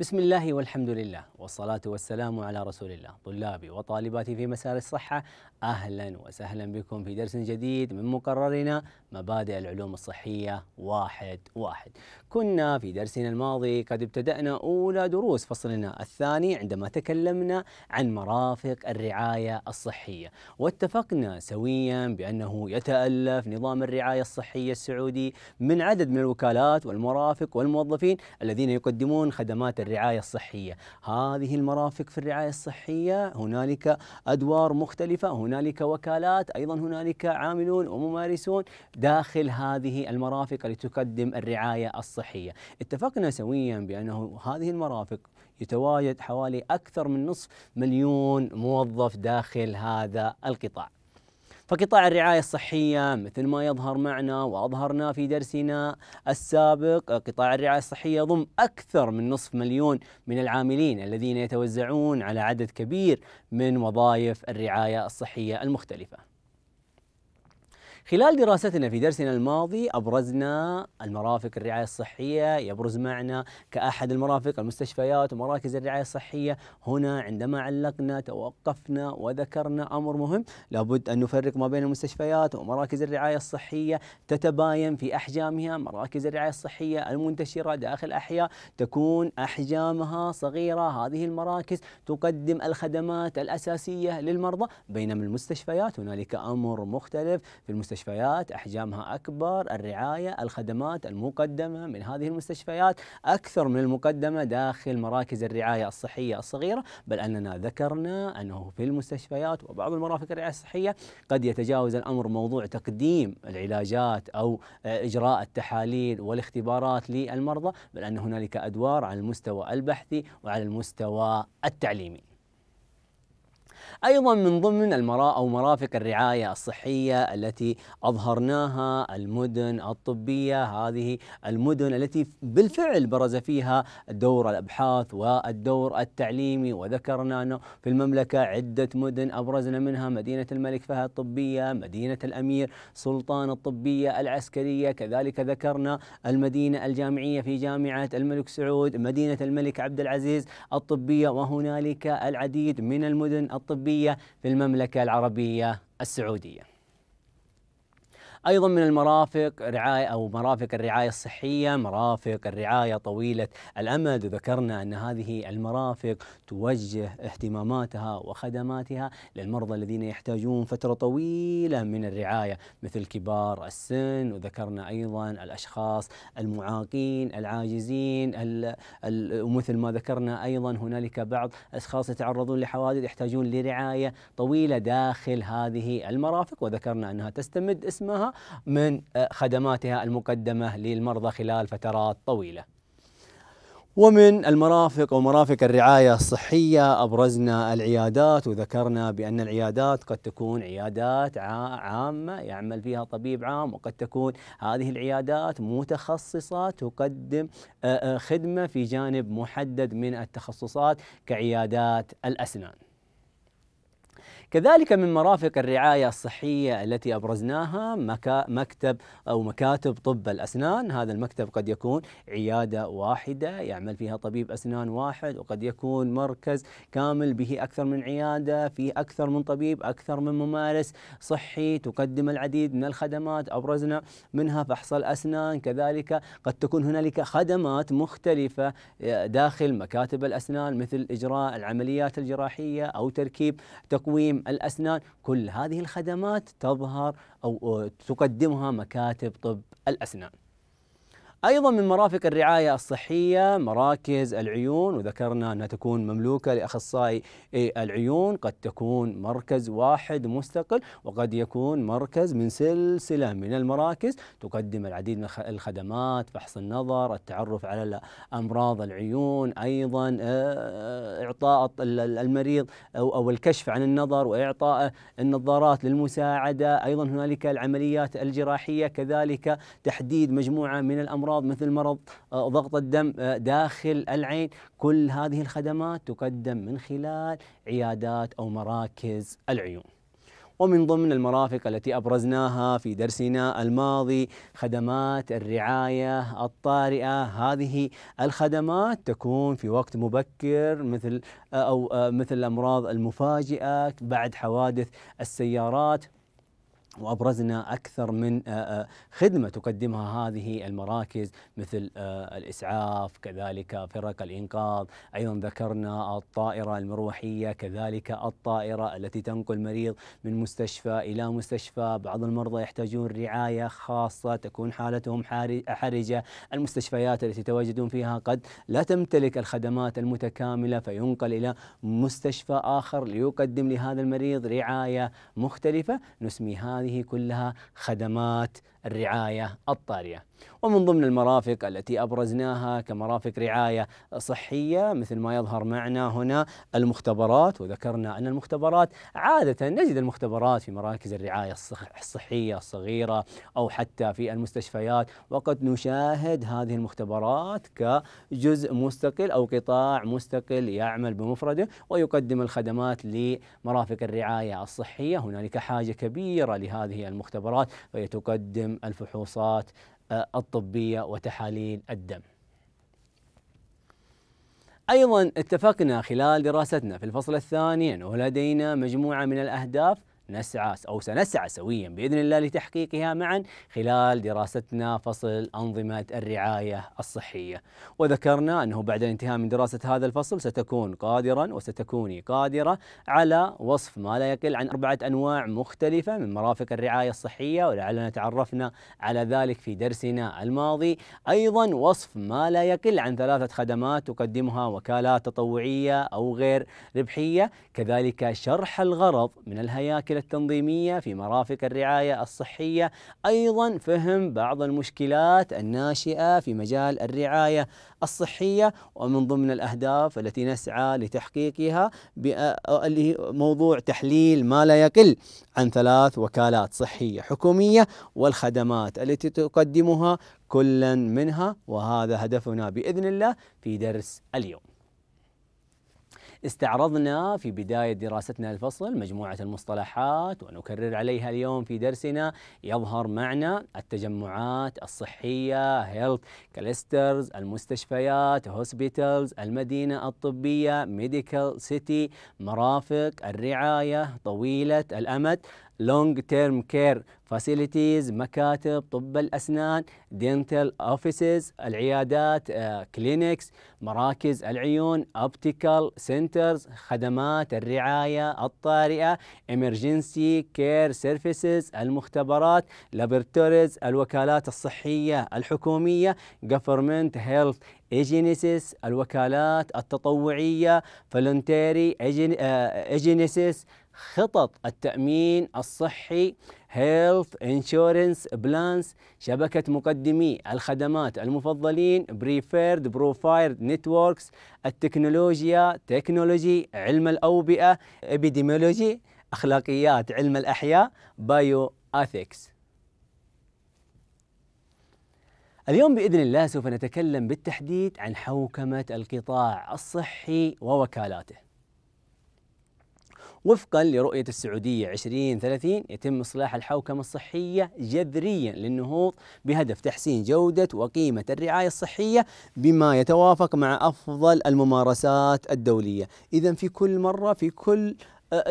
بسم الله والحمد لله والصلاة والسلام على رسول الله طلابي وطالباتي في مسار الصحة أهلا وسهلا بكم في درس جديد من مقررنا مبادئ العلوم الصحية واحد واحد كنا في درسنا الماضي قد ابتدأنا أولى دروس فصلنا الثاني عندما تكلمنا عن مرافق الرعاية الصحية واتفقنا سويا بأنه يتألف نظام الرعاية الصحية السعودي من عدد من الوكالات والمرافق والموظفين الذين يقدمون خدمات الرعاية الصحية هذه المرافق في الرعاية الصحية هنالك أدوار مختلفة هنالك وكالات أيضا هنالك عاملون وممارسون داخل هذه المرافق لتقدم الرعاية الصحية اتفقنا سويا بأنه هذه المرافق يتواجد حوالي أكثر من نصف مليون موظف داخل هذا القطاع فقطاع الرعاية الصحية مثل ما يظهر معنا وأظهرنا في درسنا السابق قطاع الرعاية الصحية يضم أكثر من نصف مليون من العاملين الذين يتوزعون على عدد كبير من وظائف الرعاية الصحية المختلفة خلال دراستنا في درسنا الماضي أبرزنا المرافق الرعاية الصحية يبرز معنا كأحد المرافق المستشفيات ومراكز الرعاية الصحية هنا عندما علقنا توقفنا وذكرنا أمر مهم لابد أن نفرق ما بين المستشفيات ومراكز الرعاية الصحية تتباين في أحجامها مراكز الرعاية الصحية المنتشرة داخل الأحياء تكون أحجامها صغيرة هذه المراكز تقدم الخدمات الأساسية للمرضى بينما المستشفيات هنالك أمر مختلف في المستشفيات المستشفيات أحجامها أكبر الرعاية الخدمات المقدمة من هذه المستشفيات أكثر من المقدمة داخل مراكز الرعاية الصحية الصغيرة بل أننا ذكرنا أنه في المستشفيات وبعض المرافق الرعاية الصحية قد يتجاوز الأمر موضوع تقديم العلاجات أو إجراء التحاليل والاختبارات للمرضى بل أن هنالك أدوار على المستوى البحثي وعلى المستوى التعليمي أيضا من ضمن المرا أو مرافق الرعاية الصحية التي أظهرناها المدن الطبية هذه المدن التي بالفعل برز فيها دور الأبحاث والدور التعليمي وذكرنا أنه في المملكة عدة مدن أبرزنا منها مدينة الملك فهد الطبية مدينة الأمير سلطان الطبية العسكرية كذلك ذكرنا المدينة الجامعية في جامعة الملك سعود مدينة الملك عبد العزيز الطبية وهنالك العديد من المدن الطبية الطبية في المملكة العربية السعودية ايضا من المرافق رعايه او مرافق الرعايه الصحيه مرافق الرعايه طويله الامد وذكرنا ان هذه المرافق توجه اهتماماتها وخدماتها للمرضى الذين يحتاجون فتره طويله من الرعايه مثل كبار السن وذكرنا ايضا الاشخاص المعاقين العاجزين ومثل ما ذكرنا ايضا هنالك بعض اشخاص يتعرضون لحوادث يحتاجون لرعايه طويله داخل هذه المرافق وذكرنا انها تستمد اسمها من آه، خدماتها المقدمة للمرضى خلال فترات طويلة ومن المرافق ومرافق الرعاية الصحية أبرزنا العيادات وذكرنا بأن العيادات قد تكون عيادات عامة يعمل فيها طبيب عام وقد تكون هذه العيادات متخصصة تقدم آه، آه، خدمة في جانب محدد من التخصصات كعيادات الأسنان كذلك من مرافق الرعاية الصحية التي أبرزناها مكتب أو مكاتب طب الأسنان هذا المكتب قد يكون عيادة واحدة يعمل فيها طبيب أسنان واحد وقد يكون مركز كامل به أكثر من عيادة فيه أكثر من طبيب أكثر من ممارس صحي تقدم العديد من الخدمات أبرزنا منها فحص الأسنان كذلك قد تكون هنالك خدمات مختلفة آه، داخل مكاتب الأسنان مثل إجراء العمليات الجراحية أو تركيب تقويم جمع الأسنان كل هذه الخدمات تظهر أو تقدمها مكاتب طب الأسنان أيضا من مرافق الرعاية الصحية مراكز العيون وذكرنا أنها تكون مملوكة لأخصائي العيون قد تكون مركز واحد مستقل وقد يكون مركز من سلسلة من المراكز تقدم العديد من الخدمات فحص النظر التعرف على أمراض العيون أيضا آه، آه، إعطاء المريض أو الكشف عن النظر وإعطاء النظارات للمساعدة أيضا هنالك العمليات الجراحية كذلك تحديد مجموعة من الأمراض الامراض مثل مرض آه، ضغط الدم آه، داخل العين كل هذه الخدمات تقدم من خلال عيادات أو مراكز العيون ومن ضمن المرافق التي أبرزناها في درسنا الماضي خدمات الرعاية الطارئة هذه الخدمات تكون في وقت مبكر مثل آه، أو مثل الأمراض المفاجئة بعد حوادث السيارات وابرزنا اكثر من آه، آه، خدمه تقدمها هذه المراكز مثل آه، الاسعاف كذلك فرق الانقاذ ايضا ذكرنا الطائره المروحيه كذلك الطائره التي تنقل مريض من مستشفى الى مستشفى بعض المرضى يحتاجون رعايه خاصه تكون حالتهم حرجه المستشفيات التي يتواجدون فيها قد لا تمتلك الخدمات المتكامله فينقل الى مستشفى اخر ليقدم لهذا المريض رعايه مختلفه نسمي هذه هذه كلها خدمات الرعاية الطارئة ومن ضمن المرافق التي أبرزناها كمرافق رعاية صحية مثل ما يظهر معنا هنا المختبرات وذكرنا أن المختبرات عادة نجد المختبرات في مراكز الرعاية الصحية الصغيرة أو حتى في المستشفيات وقد نشاهد هذه المختبرات كجزء مستقل أو قطاع مستقل يعمل بمفرده ويقدم الخدمات لمرافق الرعاية الصحية هنالك حاجة كبيرة لهذه المختبرات فيتقدم يتم الفحوصات آه، الطبيه وتحاليل الدم. ايضا اتفقنا خلال دراستنا في الفصل الثاني انه لدينا مجموعه من الاهداف نسعى أو سنسعى سويا بإذن الله لتحقيقها معا خلال دراستنا فصل أنظمة الرعاية الصحية وذكرنا أنه بعد الانتهاء من دراسة هذا الفصل ستكون قادرا وستكوني قادرة على وصف ما لا يقل عن أربعة أنواع مختلفة من مرافق الرعاية الصحية ولعلنا تعرفنا على ذلك في درسنا الماضي أيضا وصف ما لا يقل عن ثلاثة خدمات تقدمها وكالات تطوعية أو غير ربحية كذلك شرح الغرض من الهياكل المشكله التنظيمية في مرافق الرعاية الصحية أيضا فهم بعض المشكلات الناشئة في مجال الرعاية الصحية ومن ضمن الأهداف التي نسعى لتحقيقها موضوع تحليل ما لا يقل عن ثلاث وكالات صحية حكومية والخدمات التي تقدمها كلا منها وهذا هدفنا بإذن الله في درس اليوم استعرضنا في بداية دراستنا الفصل مجموعة المصطلحات ونكرر عليها اليوم في درسنا يظهر معنا التجمعات الصحية هيلث كلسترز المستشفيات هوسبيتالز المدينة الطبية ميديكال سيتي مرافق الرعاية طويلة الأمد لونج تيرم كير فاسيلتيز مكاتب طب الأسنان دينتال أوفيسز العيادات كلينكس مراكز العيون أوبتيكال سنترز خدمات الرعاية الطارئة إمرجنسي كير سيرفيسز المختبرات لابرتوريز الوكالات الصحية الحكومية جفرمنت هيلث ايجينيسيس الوكالات التطوعية فلونتيري ايجينيسيس خطط التأمين الصحي هيلث انشورنس بلانس شبكة مقدمي الخدمات المفضلين بريفيرد بروفايرد نتوركس التكنولوجيا تكنولوجي علم الأوبئة إبيديمولوجي أخلاقيات علم الأحياء بايو أثكس اليوم بإذن الله سوف نتكلم بالتحديد عن حوكمة القطاع الصحي ووكالاته وفقا لرؤية السعودية 2030 يتم إصلاح الحوكمة الصحية جذريا للنهوض بهدف تحسين جودة وقيمة الرعاية الصحية بما يتوافق مع أفضل الممارسات الدولية إذا في كل مرة في كل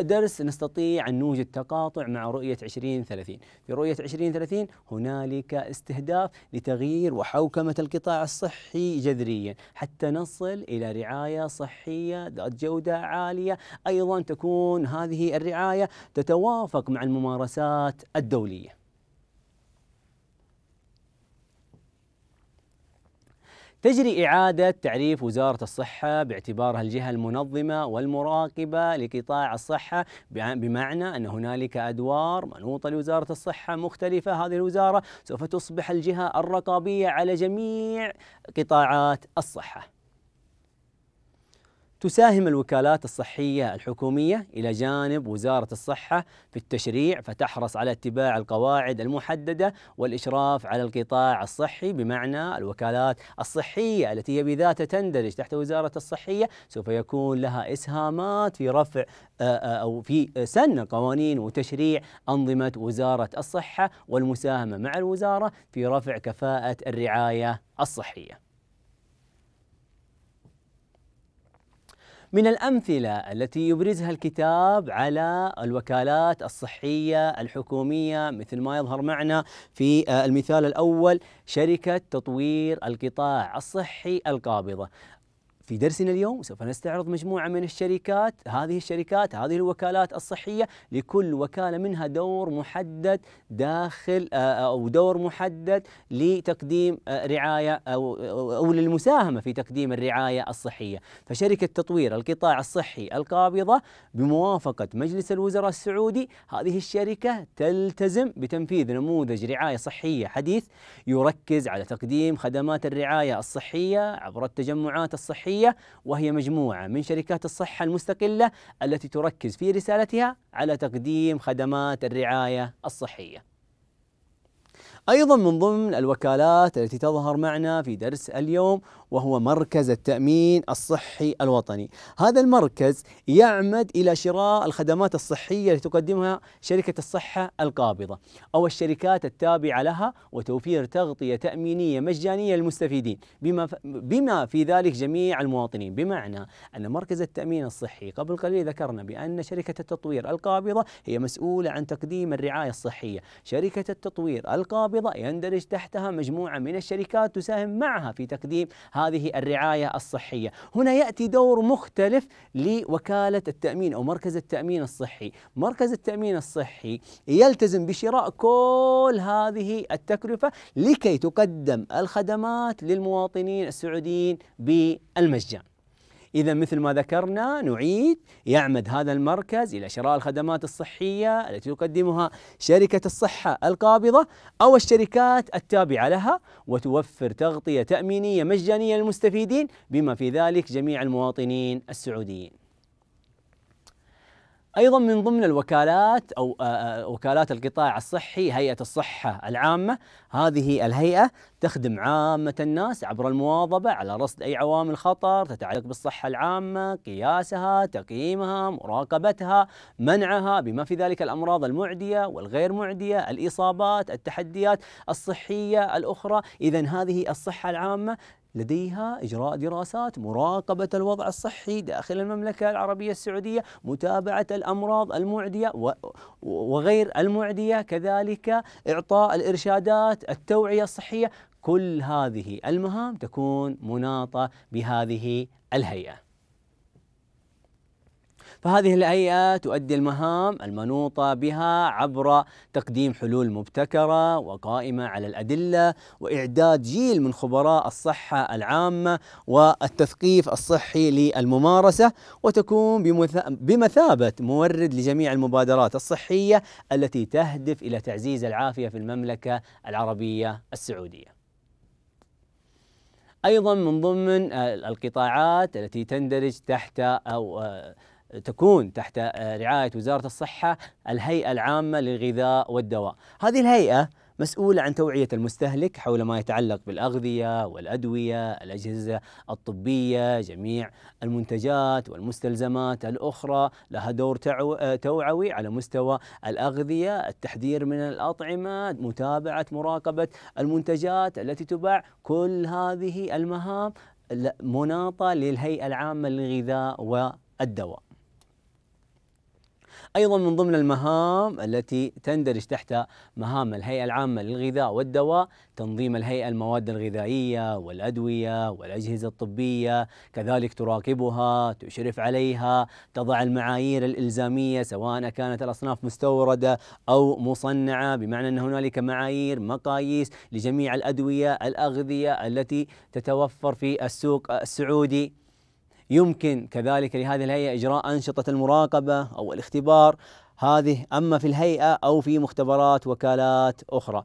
درس نستطيع أن نوجد تقاطع مع رؤية 2030 في رؤية 2030 هنالك استهداف لتغيير وحوكمة القطاع الصحي جذريا حتى نصل إلى رعاية صحية ذات جودة عالية أيضا تكون هذه الرعاية تتوافق مع الممارسات الدولية تجري إعادة تعريف وزارة الصحة باعتبارها الجهة المنظمة والمراقبة لقطاع الصحة بمعنى أن هنالك أدوار منوطة لوزارة الصحة مختلفة هذه الوزارة سوف تصبح الجهة الرقابية على جميع قطاعات الصحة تساهم الوكالات الصحية الحكومية إلى جانب وزارة الصحة في التشريع فتحرص على اتباع القواعد المحددة والإشراف على القطاع الصحي بمعنى الوكالات الصحية التي هي بذاتها تندرج تحت وزارة الصحية سوف يكون لها إسهامات في رفع آه، آه، أو في سن قوانين وتشريع أنظمة وزارة الصحة والمساهمة مع الوزارة في رفع كفاءة الرعاية الصحية من الأمثلة التي يبرزها الكتاب على الوكالات الصحية الحكومية مثل ما يظهر معنا في آه، المثال الأول شركة تطوير القطاع الصحي القابضة في درسنا اليوم سوف نستعرض مجموعة من الشركات هذه الشركات هذه الوكالات الصحية لكل وكالة منها دور محدد داخل آه، آه، أو دور محدد لتقديم آه، رعاية أو, أو للمساهمة في تقديم الرعاية الصحية فشركة تطوير القطاع الصحي القابضة بموافقة مجلس الوزراء السعودي هذه الشركة تلتزم بتنفيذ نموذج رعاية صحية حديث يركز على تقديم خدمات الرعاية الصحية عبر التجمعات الصحية الصحية وهي مجموعة من شركات الصحة المستقلة التي تركز في رسالتها على تقديم خدمات الرعاية الصحية. أيضا من ضمن الوكالات التي تظهر معنا في درس اليوم وهو مركز التأمين الصحي الوطني هذا المركز يعمد إلى شراء الخدمات الصحية التي تقدمها شركة الصحة القابضة أو الشركات التابعة لها وتوفير تغطية تأمينية مجانية للمستفيدين بما, بما في ذلك جميع المواطنين بمعنى أن مركز التأمين الصحي قبل قليل ذكرنا بأن شركة التطوير القابضة هي مسؤولة عن تقديم الرعاية الصحية شركة التطوير القابضة يندرج تحتها مجموعة من الشركات تساهم معها في تقديم هذه الرعاية الصحية هنا يأتي دور مختلف لوكالة التأمين أو مركز التأمين الصحي مركز التأمين الصحي يلتزم بشراء كل هذه التكلفة لكي تقدم الخدمات للمواطنين السعوديين بالمجان إذا مثل ما ذكرنا نعيد يعمد هذا المركز إلى شراء الخدمات الصحية التي تقدمها شركة الصحة القابضة أو الشركات التابعة لها وتوفر تغطية تأمينية مجانية للمستفيدين بما في ذلك جميع المواطنين السعوديين ايضا من ضمن الوكالات او آه، آه، وكالات القطاع الصحي هيئه الصحه العامه هذه الهيئه تخدم عامه الناس عبر المواظبه على رصد اي عوامل خطر تتعلق بالصحه العامه قياسها تقييمها مراقبتها منعها بما في ذلك الامراض المعديه والغير معديه الاصابات التحديات الصحيه الاخرى اذا هذه الصحه العامه لديها إجراء دراسات مراقبة الوضع الصحي داخل المملكة العربية السعودية متابعة الأمراض المعدية وغير المعدية كذلك إعطاء الإرشادات التوعية الصحية كل هذه المهام تكون مناطة بهذه الهيئة فهذه الهيئة تؤدي المهام المنوطة بها عبر تقديم حلول مبتكرة وقائمة على الأدلة وإعداد جيل من خبراء الصحة العامة والتثقيف الصحي للممارسة وتكون بمثابة مورد لجميع المبادرات الصحية التي تهدف إلى تعزيز العافية في المملكة العربية السعودية. ايضا من ضمن القطاعات التي تندرج تحت او تكون تحت آه، رعاية وزارة الصحة الهيئة العامة للغذاء والدواء هذه الهيئة مسؤولة عن توعية المستهلك حول ما يتعلق بالأغذية والأدوية الأجهزة الطبية جميع المنتجات والمستلزمات الأخرى لها دور آه، توعوي على مستوى الأغذية التحذير من الأطعمة متابعة مراقبة المنتجات التي تباع كل هذه المهام مناطة للهيئة العامة للغذاء والدواء أيضا من ضمن المهام التي تندرج تحت مهام الهيئة العامة للغذاء والدواء تنظيم الهيئة المواد الغذائية والأدوية والأجهزة الطبية كذلك تراقبها تشرف عليها تضع المعايير الإلزامية سواء كانت الأصناف مستوردة أو مصنعة بمعنى أن هنالك معايير مقاييس لجميع الأدوية الأغذية التي تتوفر في السوق السعودي يمكن كذلك لهذه الهيئة إجراء أنشطة المراقبة أو الاختبار هذه أما في الهيئة أو في مختبرات وكالات أخرى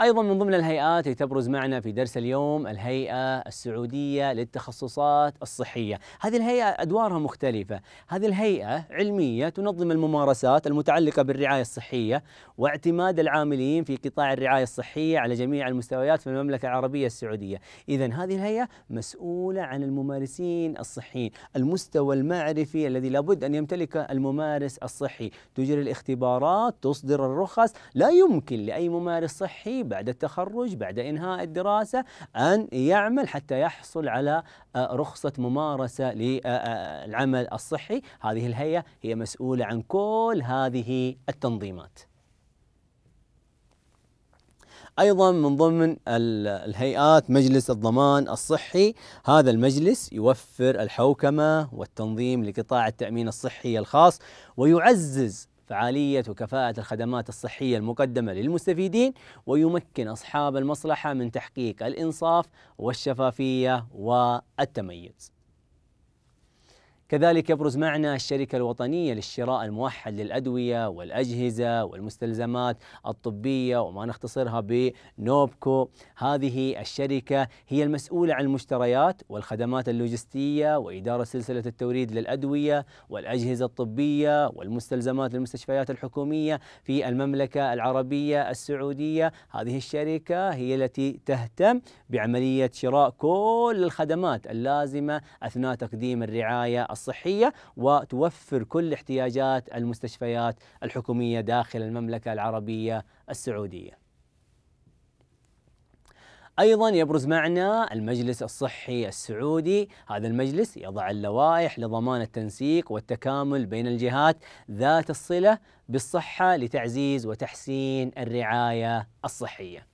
أيضا من ضمن الهيئات اللي تبرز معنا في درس اليوم الهيئة السعودية للتخصصات الصحية هذه الهيئة أدوارها مختلفة هذه الهيئة علمية تنظم الممارسات المتعلقة بالرعاية الصحية واعتماد العاملين في قطاع الرعاية الصحية على جميع المستويات في المملكة العربية السعودية إذا هذه الهيئة مسؤولة عن الممارسين الصحيين المستوى المعرفي الذي لابد أن يمتلكه الممارس الصحي تجري الاختبارات تصدر الرخص لا يمكن لأي ممارس صحي بعد التخرج بعد إنهاء الدراسة أن يعمل حتى يحصل على آه، رخصة ممارسة للعمل الصحي هذه الهيئة هي مسؤولة عن كل هذه التنظيمات ايضا من ضمن الهيئات مجلس الضمان الصحي، هذا المجلس يوفر الحوكمه والتنظيم لقطاع التامين الصحي الخاص ويعزز فعالية وكفاءة الخدمات الصحية المقدمة للمستفيدين ويمكن أصحاب المصلحة من تحقيق الإنصاف والشفافية والتميز كذلك يبرز معنا الشركة الوطنية للشراء الموحد للأدوية والأجهزة والمستلزمات الطبية وما نختصرها بنوبكو هذه الشركة هي المسؤولة عن المشتريات والخدمات اللوجستية وإدارة سلسلة التوريد للأدوية والأجهزة الطبية والمستلزمات للمستشفيات الحكومية في المملكة العربية السعودية هذه الشركة هي التي تهتم بعملية شراء كل الخدمات اللازمة أثناء تقديم الرعاية الصحية وتوفر كل احتياجات المستشفيات الحكومية داخل المملكة العربية السعودية ايضا يبرز معنا المجلس الصحي السعودي، هذا المجلس يضع اللوائح لضمان التنسيق والتكامل بين الجهات ذات الصله بالصحه لتعزيز وتحسين الرعايه الصحيه.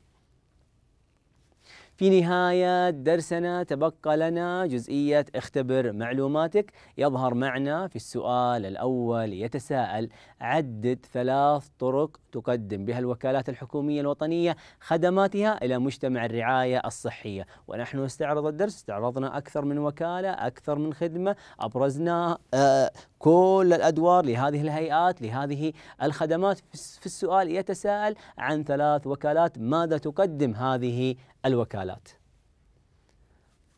في نهاية درسنا تبقى لنا جزئية اختبر معلوماتك يظهر معنا في السؤال الأول يتساءل عدد ثلاث طرق تقدم بها الوكالات الحكومية الوطنية خدماتها إلى مجتمع الرعاية الصحية ونحن نستعرض الدرس استعرضنا أكثر من وكالة أكثر من خدمة أبرزنا آه، كل الادوار لهذه الهيئات لهذه الخدمات في السؤال يتساءل عن ثلاث وكالات ماذا تقدم هذه الوكالات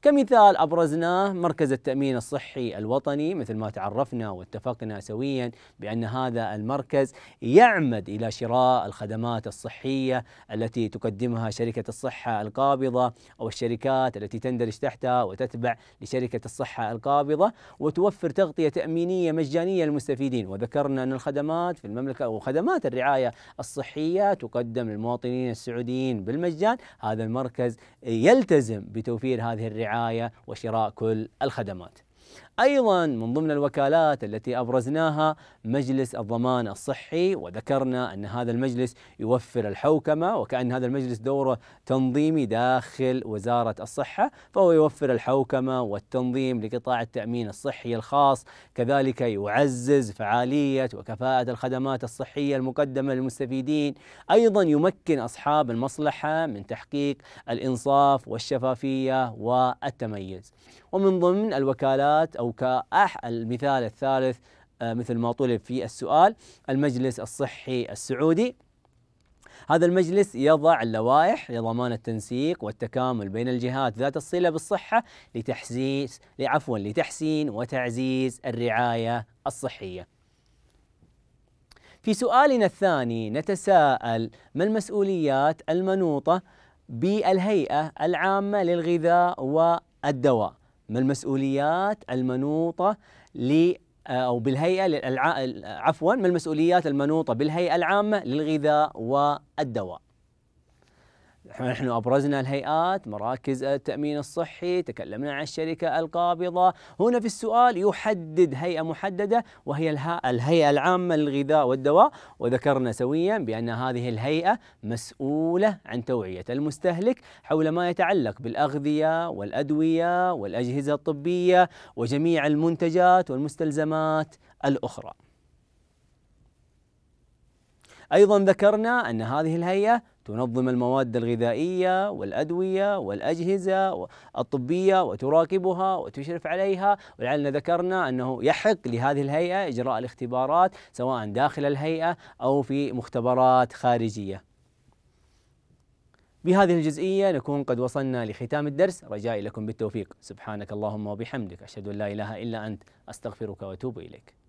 كمثال أبرزناه مركز التأمين الصحي الوطني مثل ما تعرفنا واتفقنا سويا بأن هذا المركز يعمد إلى شراء الخدمات الصحية التي تقدمها شركة الصحة القابضة أو الشركات التي تندرج تحتها وتتبع لشركة الصحة القابضة وتوفر تغطية تأمينية مجانية للمستفيدين وذكرنا أن الخدمات في المملكة وخدمات الرعاية الصحية تقدم للمواطنين السعوديين بالمجان هذا المركز يلتزم بتوفير هذه الرعاية الرعايه وشراء كل الخدمات. أيضا من ضمن الوكالات التي أبرزناها مجلس الضمان الصحي وذكرنا أن هذا المجلس يوفر الحوكمة وكأن هذا المجلس دوره تنظيمي داخل وزارة الصحة فهو يوفر الحوكمة والتنظيم لقطاع التأمين الصحي الخاص كذلك يعزز فعالية وكفاءة الخدمات الصحية المقدمة للمستفيدين أيضا يمكن أصحاب المصلحة من تحقيق الإنصاف والشفافية والتميز ومن ضمن الوكالات أو أو كأح المثال الثالث آه، مثل ما طلب في السؤال المجلس الصحي السعودي هذا المجلس يضع اللوائح لضمان التنسيق والتكامل بين الجهات ذات الصله بالصحه لتحسيس عفوا لتحسين وتعزيز الرعايه الصحيه. في سؤالنا الثاني نتساءل ما المسؤوليات المنوطه بالهيئه العامه للغذاء والدواء؟ ما المسؤوليات المنوطة ل آه، أو بالهيئة للع... عفوا ما المسؤوليات المنوطة بالهيئة العامة للغذاء والدواء نحن أبرزنا الهيئات مراكز التأمين الصحي تكلمنا عن الشركة القابضة هنا في السؤال يحدد هيئة محددة وهي الهيئة العامة للغذاء والدواء وذكرنا سويا بأن هذه الهيئة مسؤولة عن توعية المستهلك حول ما يتعلق بالأغذية والأدوية والأجهزة الطبية وجميع المنتجات والمستلزمات الأخرى أيضا ذكرنا أن هذه الهيئة تنظم المواد الغذائية والأدوية والأجهزة الطبية وتراقبها وتشرف عليها ولعلنا ذكرنا أنه يحق لهذه الهيئة إجراء الاختبارات سواء داخل الهيئة أو في مختبرات خارجية بهذه الجزئية نكون قد وصلنا لختام الدرس رجائي لكم بالتوفيق سبحانك اللهم وبحمدك أشهد أن لا إله إلا أنت أستغفرك وأتوب إليك